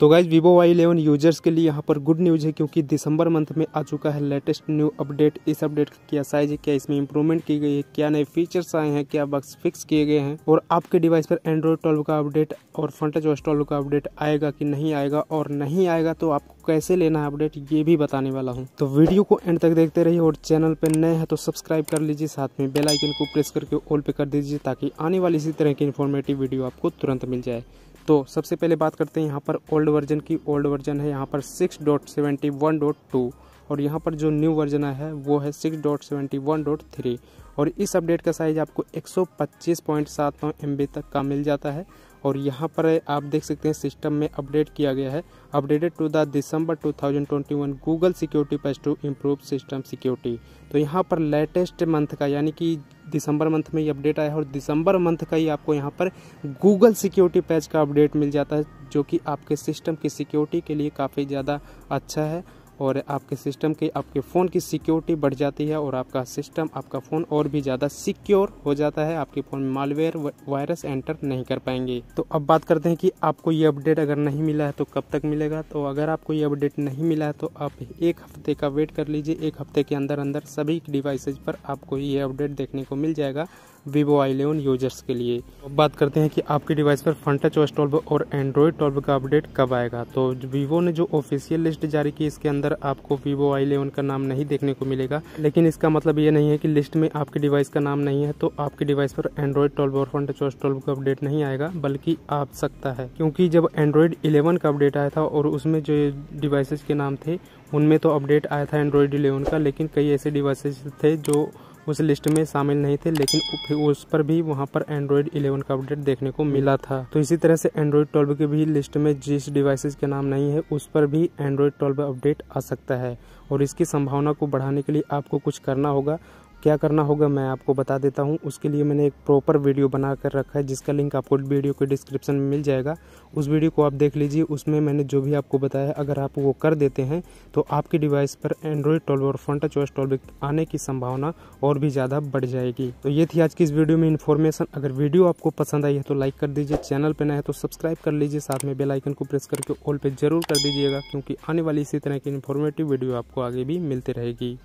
तो guys Vivo Y eleven users के लिए यहाँ पर गुड न्यूज़ है क्योंकि दिसंबर मंथ में आ चुका है लेटेस्ट न्यू अपडेट इस अपडेट का क्या साइज है क्या इसमें इंप्रूवमेंट की गई है क्या नए फीचर्स आए हैं क्या बक्स फिक्स किए गए हैं और आपके डिवाइस पर एंड्रॉयड ट्वेल्व का अपडेट और फ्रंटेज ओस ट्वेल्व का अपडेट आएगा कि नहीं आएगा और नहीं आएगा तो आपको कैसे लेना है अपडेट ये भी बताने वाला हूँ तो वीडियो को एंड तक देखते रहिए और चैनल पर नए हैं तो सब्सक्राइब कर लीजिए साथ में बेलाइकन को प्रेस करके ऑल पे कर दीजिए ताकि आने वाली इसी तरह की इन्फॉर्मेटिव वीडियो आपको तुरंत मिल जाए तो सबसे पहले बात करते हैं यहाँ पर ओल्ड वर्जन की ओल्ड वर्जन है यहाँ पर six dot seventy one dot two और यहाँ पर जो न्यू वर्जन आया है वो है six dot seventy one dot three और इस अपडेट का साइज़ आपको एक सौ पच्चीस पॉइंट सात नौ एम बी तक का मिल जाता है और यहाँ पर आप देख सकते हैं सिस्टम में अपडेट किया गया है updated to the December 2021 Google security patch to improve system security तो यहाँ पर लेटेस्ट मंथ का यानी कि दिसंबर मंथ में ये अपडेट आया है और दिसंबर मंथ का ही आपको यहाँ पर गूगल सिक्योरिटी पैच का अपडेट मिल जाता है जो कि आपके सिस्टम की सिक्योरिटी के लिए काफ़ी ज़्यादा अच्छा है और आपके सिस्टम की आपके फ़ोन की सिक्योरिटी बढ़ जाती है और आपका सिस्टम आपका फ़ोन और भी ज़्यादा सिक्योर हो जाता है आपके फ़ोन में मालवेयर वायरस एंटर नहीं कर पाएंगे तो अब बात करते हैं कि आपको ये अपडेट अगर नहीं मिला है तो कब तक मिलेगा तो अगर आपको ये अपडेट नहीं मिला है तो आप एक हफ्ते का वेट कर लीजिए एक हफ्ते के अंदर अंदर सभी डिवाइसेज पर आपको ये अपडेट देखने को मिल जाएगा वीवो आई इलेवन यूजर्स के लिए अब बात करते हैं कि आपके डिवाइस पर फ्रंट टच ओएस ट्वेल्व और एंड्रॉयड ट्वेल्व का अपडेट कब आएगा तो वीवो ने जो ऑफिशियल लिस्ट जारी की इसके अंदर आपको वीवो आई इलेवन का नाम नहीं देखने को मिलेगा लेकिन इसका मतलब ये नहीं है कि लिस्ट में आपके डिवाइस का नाम नहीं है तो आपके डिवाइस पर एंड्रॉयड ट्वेल्व और फ्रंट टच ओएस ट्वेल्व का अपडेट नहीं आएगा बल्कि आ सकता है क्योंकि जब एंड्रॉयड इलेवन का अपडेट आया था और उसमें जो डिवाइसेज के नाम थे उनमें तो अपडेट आया था एंड्रॉयड इलेवन का लेकिन कई ऐसे डिवाइसेज थे जो उस लिस्ट में शामिल नहीं थे लेकिन उस पर भी वहां पर एंड्रॉयड 11 का अपडेट देखने को मिला था तो इसी तरह से एंड्रॉयड 12 के भी लिस्ट में जिस डिवाइसेज के नाम नहीं है उस पर भी एंड्रॉयड 12 अपडेट आ सकता है और इसकी संभावना को बढ़ाने के लिए आपको कुछ करना होगा क्या करना होगा मैं आपको बता देता हूँ उसके लिए मैंने एक प्रॉपर वीडियो बना कर रखा है जिसका लिंक आपको वीडियो के डिस्क्रिप्शन में मिल जाएगा उस वीडियो को आप देख लीजिए उसमें मैंने जो भी आपको बताया अगर आप वो कर देते हैं तो आपके डिवाइस पर एंड्रॉयड टॉल्व और फ्रंट चॉइस ट्वेल्व आने की संभावना और भी ज़्यादा बढ़ जाएगी तो ये थी आज की इस वीडियो में इन्फॉर्मेशन अगर वीडियो आपको पसंद आई है तो लाइक कर दीजिए चैनल पर नए तो सब्सक्राइब कर लीजिए साथ में बेलाइकन को प्रेस करके ऑल पर जरूर कर दीजिएगा क्योंकि आने वाली इसी तरह की इन्फॉर्मेटिव वीडियो आपको आगे भी मिलती रहेगी